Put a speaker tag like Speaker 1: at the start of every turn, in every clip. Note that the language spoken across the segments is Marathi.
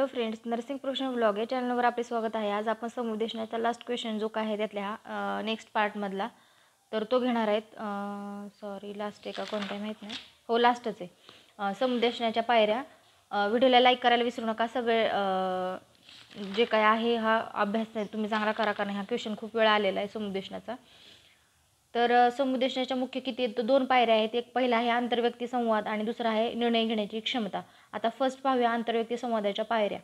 Speaker 1: hello friends nursing professional blog या चॅनलवर आपले स्वागत आहे आज आपण समुदेशनाचा लास्ट क्वेश्चन जो काय आहे त्यातल्या नेक्स्ट पार्टमधला तर तो घेणार आहेत सॉरी लास्ट एका का कोणत्या माहीत नाही हो लास्टच आहे समुदेशनाच्या पायऱ्या व्हिडिओला लाईक करायला विसरू नका सगळे जे काय आहे हा अभ्यास तुम्ही चांगला करा कारण हा क्वेश्चन खूप वेळा आलेला आहे समुदेशनाचा तर समुदेशनाच्या मुख्य किती आहेत दोन पायऱ्या आहेत एक पहिला आहे आंतरव्यक्ती संवाद आणि दुसरा आहे निर्णय घेण्याची क्षमता आता फर्स्ट पाहूया आंतरव्यक्ती संवादाच्या पायऱ्या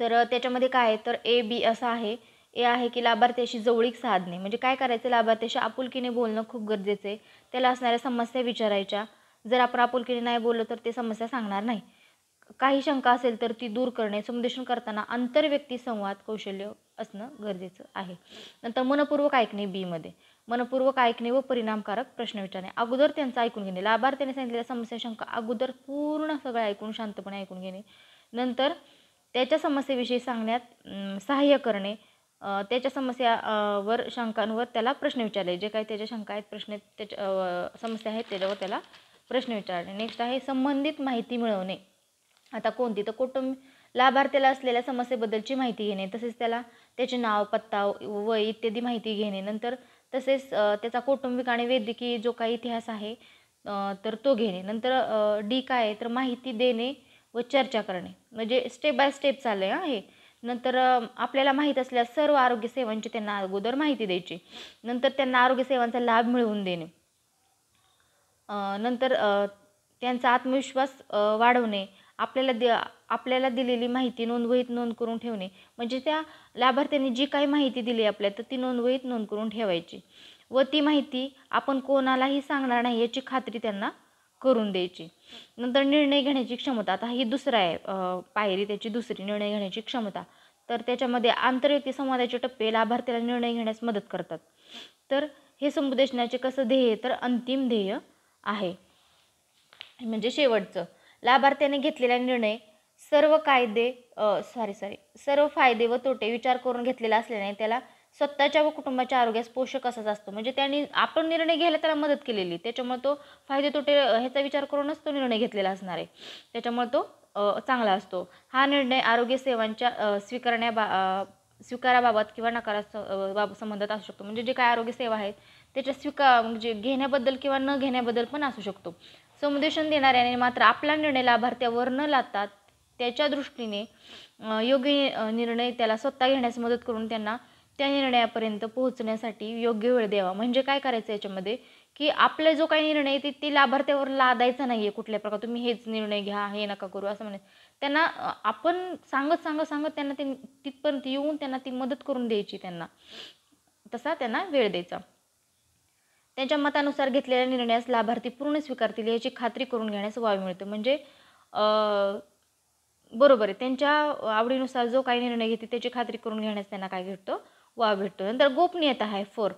Speaker 1: तर त्याच्यामध्ये काय आहे तर ए बी असं आहे ए आहे की लाभार्थ्याशी जवळीक साधणे म्हणजे काय करायचं लाभार्थ्याशी आपुलकीने बोलणं खूप गरजेचं आहे त्याला असणाऱ्या समस्या विचारायच्या जर आपण आपुलकीने नाही बोललो तर ते समस्या सांगणार नाही काही शंका असेल तर ती दूर करणे समुदेशन करताना आंतरव्यक्ती संवाद कौशल्य असणं गरजेचं आहे नंतर मनपूर्वक ऐकणे बीमध्ये मनपूर्वक ऐकणे व परिणामकारक प्रश्न विचारणे अगोदर त्यांचं ऐकून घेणे लाभार्थ्याने सांगितलेल्या समस्या शंका अगोदर पूर्ण सगळं ऐकून शांतपणे ऐकून घेणे नंतर त्याच्या समस्येविषयी सांगण्यात सहाय्य करणे त्याच्या समस्या वर शंकांवर त्याला प्रश्न विचारले जे काही त्याच्या शंका आहेत प्रश्न त्याच्या समस्या आहेत त्याच्यावर त्याला प्रश्न विचारणे नेक्स्ट आहे संबंधित माहिती मिळवणे आता कोणती तर कुटुंब लाभार्थ्याला असलेल्या समस्येबद्दलची माहिती घेणे तसेच त्याला त्याचे नाव पत्ता वय इत्यादी माहिती घेणे नंतर तसेच त्याचा कौटुंबिक आणि वैद्यकीय जो काही इतिहास आहे तर तो घेणे नंतर डी काय तर माहिती देणे व चर्चा करणे म्हणजे स्टेप बाय स्टेप चाललं आहे नंतर आपल्याला माहीत असलेल्या सर्व आरोग्य सेवांची त्यांना अगोदर माहिती द्यायची नंतर त्यांना आरोग्य सेवांचा लाभ मिळवून देणे नंतर त्यांचा आत्मविश्वास वाढवणे आपल्याला आपल्याला दिलेली माहिती नोंदवहीत नोंद करून ठेवणे म्हणजे त्या लाभार्थ्यांनी जी काही माहिती दिली आपल्या तर ती नोंदवहीत नोंद करून ठेवायची व ती माहिती आपण कोणालाही सांगणार नाही याची खात्री त्यांना करून द्यायची नंतर निर्णय घेण्याची क्षमता आता ही दुसरा आहे पायरी त्याची दुसरी निर्णय घेण्याची क्षमता तर त्याच्यामध्ये आंतरव्यक्ती संवादाचे टप्पे लाभार्थ्याला निर्णय घेण्यास मदत करतात तर हे समुपदेशनाचे कसं ध्येय तर अंतिम ध्येय आहे म्हणजे शेवटचं लाभार्थ्याने घेतलेला निर्णय सर्व कायदे सॉरी सॉरी सर्व फायदे व तोटे विचार करून घेतलेला असल्याने त्याला स्वतःच्या व कुटुंबाच्या आरोग्यास पोषक असाच असतो म्हणजे त्यांनी आपण निर्णय घ्यायला त्याला मदत केलेली त्याच्यामुळे तो फायदे तोटे ह्याचा विचार करूनच तो निर्णय घेतलेला असणार आहे त्याच्यामुळे तो चांगला असतो हा निर्णय आरोग्य सेवांच्या स्वीकारण्या स्वीकाराबाबत किंवा नकारा संबंधात असू शकतो म्हणजे जे काय आरोग्य सेवा आहेत त्याच्या स्वीकार म्हणजे घेण्याबद्दल किंवा न घेण्याबद्दल पण असू शकतो समुदेशन देणाऱ्याने मात्र आपला निर्णय लाभार्थ्यावर न लादतात त्याच्या दृष्टीने योग्य निर्णय त्याला स्वतः घेण्यास मदत करून त्यांना त्या निर्णयापर्यंत पोहोचण्यासाठी योग्य वेळ द्यावा म्हणजे काय करायचं याच्यामध्ये की आपले जो काही निर्णय ते ते लाभार्थ्यावर लादायचा नाही आहे कुठल्या प्रकार तुम्ही हेच निर्णय घ्या हे नका करू असं म्हणे त्यांना आपण सांगत सांगत सांगत त्यांना ते तिथपर्यंत येऊन त्यांना ती मदत करून द्यायची त्यांना तसा त्यांना वेळ द्यायचा त्यांच्या मतानुसार घेतलेल्या निर्णयास लाभार्थी पूर्ण स्वीकारतील याची खात्री करून घेण्यास वाव मिळतो म्हणजे बरोबर आहे त्यांच्या आवडीनुसार जो काही निर्णय घेते त्याची खात्री करून घेण्यास त्यांना काय भेटतो वाव भेटतो नंतर गोपनीयता आहे फोर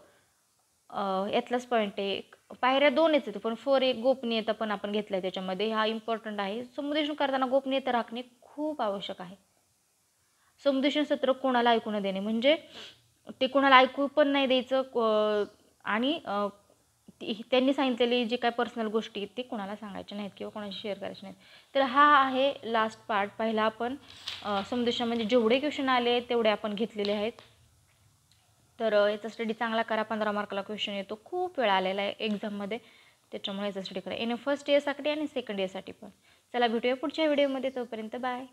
Speaker 1: यातलाच पॉईंट आहे पायऱ्या दोनच येतो पण फोर एक गोपनीयता पण आपण घेतला आहे त्याच्यामध्ये हा इम्पॉर्टंट आहे समुदेशन करताना गोपनीयता राखणे खूप आवश्यक आहे समुदेशन सत्र कोणाला ऐकू न देणे म्हणजे ते कोणाला ऐकू पण नाही द्यायचं आणि ती त्यांनी सांगितलेली जी काय पर्सनल गोष्टी आहेत ती कोणाला सांगायच्या नाहीत किंवा कोणाशी शेअर करायची नाहीत तर हा आहे लास्ट पार्ट पहिला आपण समदृश्य म्हणजे जेवढे क्वेश्चन आले तेवढे आपण घेतलेले आहेत तर याचा स्टडी चांगला करा पंधरा मार्काला क्वेश्चन येतो खूप वेळा आलेला आहे एक्झाममध्ये त्याच्यामुळे याचा स्टडी करा एन फर्स्ट इयरसाठी आणि सेकंड इयरसाठी पण चला भेटूया पुढच्या व्हिडिओमध्ये तोपर्यंत बाय